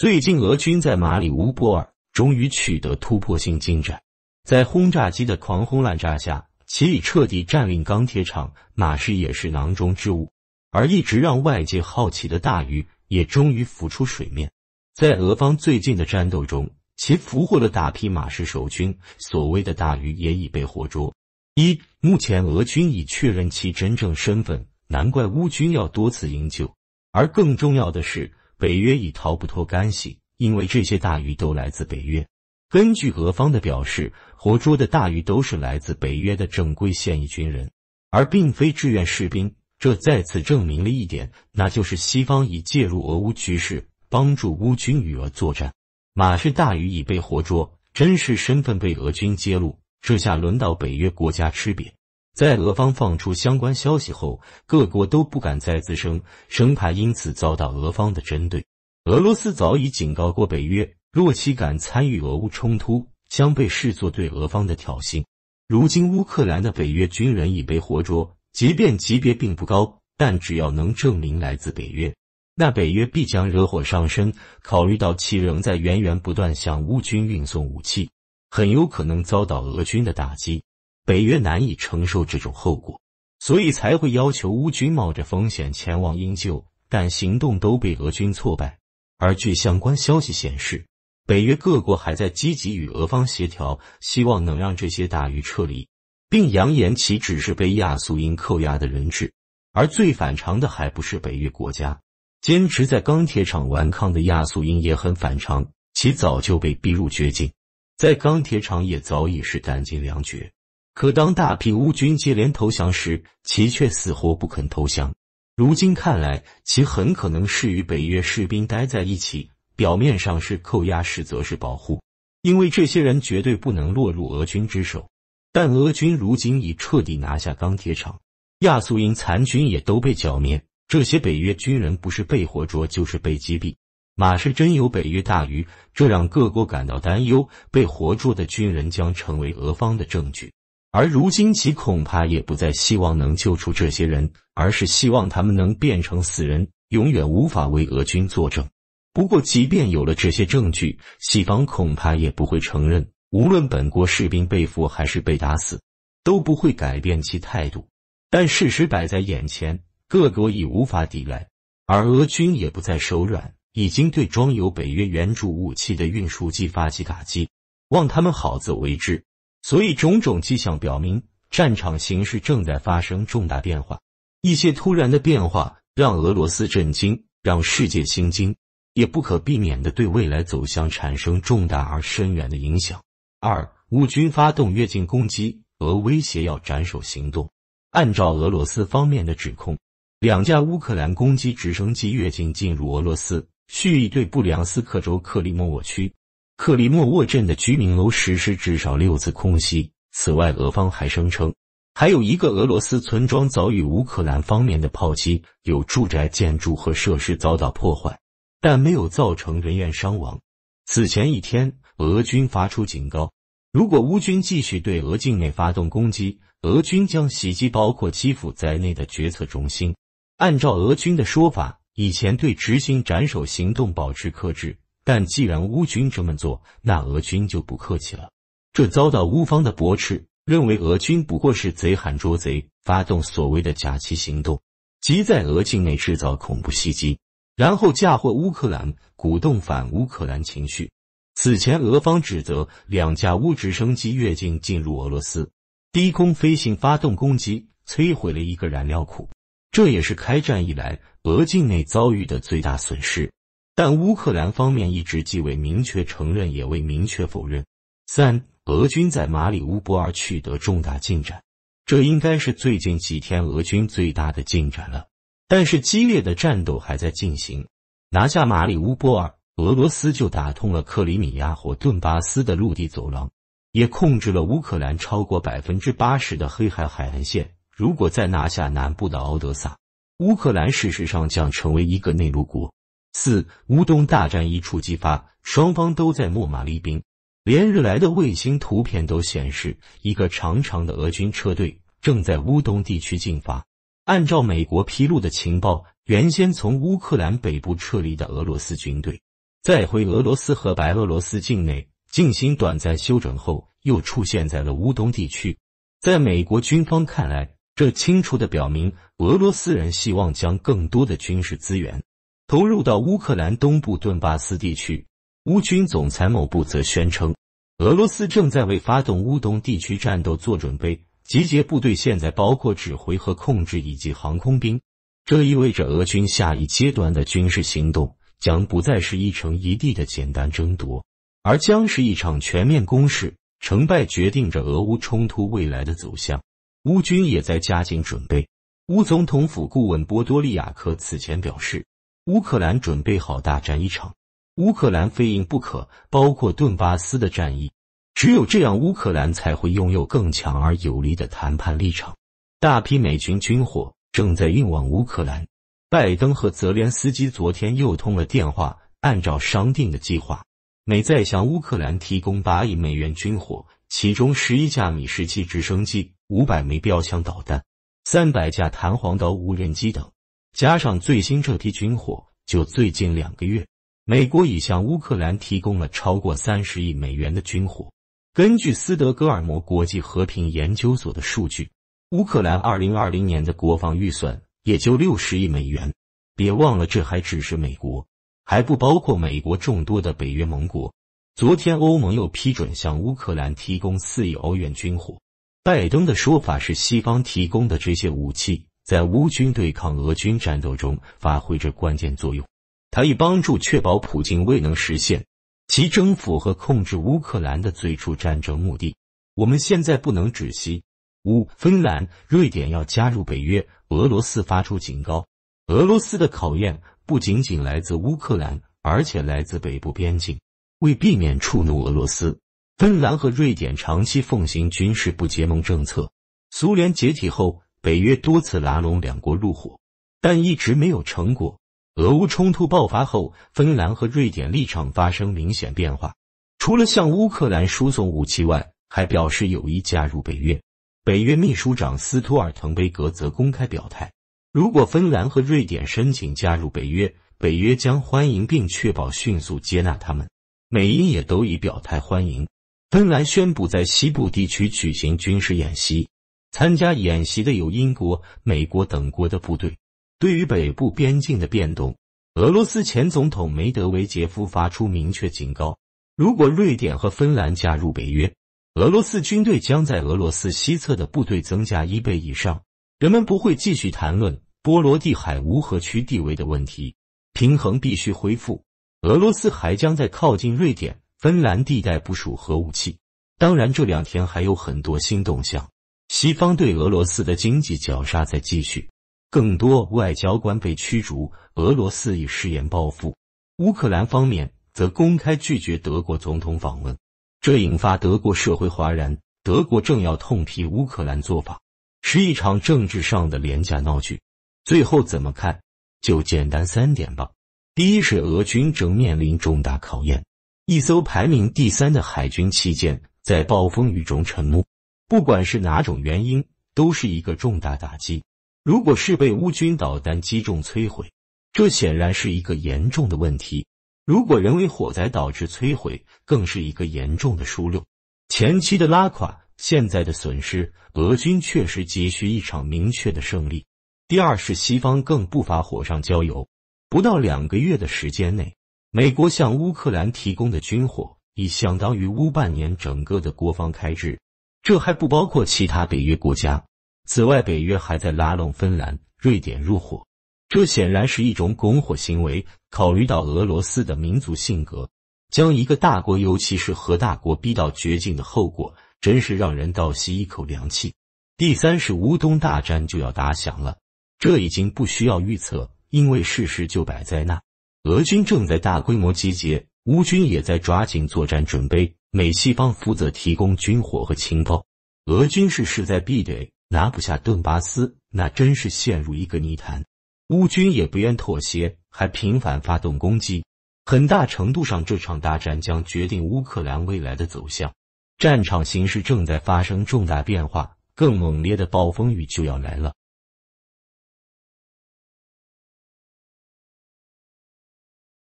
最近，俄军在马里乌波尔终于取得突破性进展。在轰炸机的狂轰滥炸下，其已彻底占领钢铁厂，马氏也是囊中之物。而一直让外界好奇的大鱼也终于浮出水面。在俄方最近的战斗中，其俘获了大批马氏守军，所谓的大鱼也已被活捉。一，目前俄军已确认其真正身份，难怪乌军要多次营救。而更重要的是。北约已逃不脱干系，因为这些大鱼都来自北约。根据俄方的表示，活捉的大鱼都是来自北约的正规现役军人，而并非志愿士兵。这再次证明了一点，那就是西方已介入俄乌局势，帮助乌军与俄作战。马氏大鱼已被活捉，真实身份被俄军揭露，这下轮到北约国家吃瘪。在俄方放出相关消息后，各国都不敢再滋生，生怕因此遭到俄方的针对。俄罗斯早已警告过北约，若其敢参与俄乌冲突，将被视作对俄方的挑衅。如今，乌克兰的北约军人已被活捉，即便级别并不高，但只要能证明来自北约，那北约必将惹火上身。考虑到其仍在源源不断向乌军运送武器，很有可能遭到俄军的打击。北约难以承受这种后果，所以才会要求乌军冒着风险前往营救，但行动都被俄军挫败。而据相关消息显示，北约各国还在积极与俄方协调，希望能让这些大鱼撤离，并扬言其只是被亚速营扣押的人质。而最反常的还不是北约国家，坚持在钢铁厂顽抗的亚速营也很反常，其早就被逼入绝境，在钢铁厂也早已是弹尽粮绝。可当大批乌军接连投降时，其却死活不肯投降。如今看来，其很可能是与北约士兵待在一起，表面上是扣押，实则是保护，因为这些人绝对不能落入俄军之手。但俄军如今已彻底拿下钢铁厂，亚速营残军也都被剿灭，这些北约军人不是被活捉，就是被击毙。马是真有北约大鱼，这让各国感到担忧：被活捉的军人将成为俄方的证据。而如今，其恐怕也不再希望能救出这些人，而是希望他们能变成死人，永远无法为俄军作证。不过，即便有了这些证据，西方恐怕也不会承认。无论本国士兵被俘还是被打死，都不会改变其态度。但事实摆在眼前，各国已无法抵赖，而俄军也不再手软，已经对装有北约援助武器的运输机发起打击，望他们好自为之。所以，种种迹象表明，战场形势正在发生重大变化。一些突然的变化让俄罗斯震惊，让世界心惊，也不可避免的对未来走向产生重大而深远的影响。二，乌军发动越境攻击，俄威胁要斩首行动。按照俄罗斯方面的指控，两架乌克兰攻击直升机越境进入俄罗斯，蓄意对布良斯克州克里莫沃区。克里莫沃镇的居民楼实施至少六次空袭。此外，俄方还声称，还有一个俄罗斯村庄遭遇乌克兰方面的炮击，有住宅建筑和设施遭到破坏，但没有造成人员伤亡。此前一天，俄军发出警告，如果乌军继续对俄境内发动攻击，俄军将袭击包括基辅在内的决策中心。按照俄军的说法，以前对执行斩首行动保持克制。但既然乌军这么做，那俄军就不客气了。这遭到乌方的驳斥，认为俄军不过是贼喊捉贼，发动所谓的假旗行动，即在俄境内制造恐怖袭击，然后嫁祸乌克兰，鼓动反乌克兰情绪。此前，俄方指责两架乌直升机越境进入俄罗斯，低空飞行发动攻击，摧毁了一个燃料库，这也是开战以来俄境内遭遇的最大损失。但乌克兰方面一直既未明确承认，也未明确否认。三俄军在马里乌波尔取得重大进展，这应该是最近几天俄军最大的进展了。但是激烈的战斗还在进行。拿下马里乌波尔，俄罗斯就打通了克里米亚或顿巴斯的陆地走廊，也控制了乌克兰超过百分之八十的黑海海岸线。如果再拿下南部的敖德萨，乌克兰事实上将成为一个内陆国。四乌东大战一触即发，双方都在秣马厉兵。连日来的卫星图片都显示，一个长长的俄军车队正在乌东地区进发。按照美国披露的情报，原先从乌克兰北部撤离的俄罗斯军队，在回俄罗斯和白俄罗斯境内进行短暂休整后，又出现在了乌东地区。在美国军方看来，这清楚的表明，俄罗斯人希望将更多的军事资源。投入到乌克兰东部顿巴斯地区，乌军总参谋部则宣称，俄罗斯正在为发动乌东地区战斗做准备，集结部队现在包括指挥和控制以及航空兵。这意味着俄军下一阶段的军事行动将不再是一城一地的简单争夺，而将是一场全面攻势。成败决定着俄乌冲突未来的走向。乌军也在加紧准备。乌总统府顾问波多利亚科此前表示。乌克兰准备好大战一场，乌克兰非赢不可，包括顿巴斯的战役。只有这样，乌克兰才会拥有更强而有力的谈判立场。大批美军军火正在运往乌克兰。拜登和泽连斯基昨天又通了电话，按照商定的计划，美在向乌克兰提供八亿美元军火，其中十一架米十七直升机、五百枚标枪导弹、三百架弹簧刀无人机等。加上最新这批军火，就最近两个月，美国已向乌克兰提供了超过三十亿美元的军火。根据斯德哥尔摩国际和平研究所的数据，乌克兰二零二零年的国防预算也就六十亿美元。别忘了，这还只是美国，还不包括美国众多的北约盟国。昨天，欧盟又批准向乌克兰提供四亿欧元军火。拜登的说法是，西方提供的这些武器。在乌军对抗俄军战斗中发挥着关键作用。它以帮助确保普京未能实现其征服和控制乌克兰的最初战争目的。我们现在不能止息。五、芬兰、瑞典要加入北约，俄罗斯发出警告。俄罗斯的考验不仅仅来自乌克兰，而且来自北部边境。为避免触怒俄罗斯，芬兰和瑞典长期奉行军事不结盟政策。苏联解体后。北约多次拉拢两国入伙，但一直没有成果。俄乌冲突爆发后，芬兰和瑞典立场发生明显变化，除了向乌克兰输送武器外，还表示有意加入北约。北约秘书长斯托尔滕贝格则公开表态，如果芬兰和瑞典申请加入北约，北约将欢迎并确保迅速接纳他们。美英也都已表态欢迎。芬兰宣布在西部地区举行军事演习。参加演习的有英国、美国等国的部队。对于北部边境的变动，俄罗斯前总统梅德韦杰夫发出明确警告：如果瑞典和芬兰加入北约，俄罗斯军队将在俄罗斯西侧的部队增加一倍以上。人们不会继续谈论波罗的海无核区地位的问题，平衡必须恢复。俄罗斯还将在靠近瑞典、芬兰地带部署核武器。当然，这两天还有很多新动向。西方对俄罗斯的经济绞杀在继续，更多外交官被驱逐，俄罗斯已誓言报复。乌克兰方面则公开拒绝德国总统访问，这引发德国社会哗然。德国正要痛批乌克兰做法是一场政治上的廉价闹剧。最后怎么看，就简单三点吧。第一是俄军正面临重大考验，一艘排名第三的海军旗舰在暴风雨中沉没。不管是哪种原因，都是一个重大打击。如果是被乌军导弹击中摧毁，这显然是一个严重的问题；如果人为火灾导致摧毁，更是一个严重的疏漏。前期的拉垮，现在的损失，俄军确实急需一场明确的胜利。第二是西方更不乏火上浇油。不到两个月的时间内，美国向乌克兰提供的军火，已相当于乌半年整个的国防开支。这还不包括其他北约国家。此外，北约还在拉拢芬兰、瑞典入伙，这显然是一种拱火行为。考虑到俄罗斯的民族性格，将一个大国，尤其是核大国逼到绝境的后果，真是让人倒吸一口凉气。第三是乌东大战就要打响了，这已经不需要预测，因为事实就摆在那。俄军正在大规模集结，乌军也在抓紧作战准备。美西方负责提供军火和情报，俄军是势在必得，拿不下顿巴斯，那真是陷入一个泥潭。乌军也不愿妥协，还频繁发动攻击，很大程度上这场大战将决定乌克兰未来的走向。战场形势正在发生重大变化，更猛烈的暴风雨就要来了。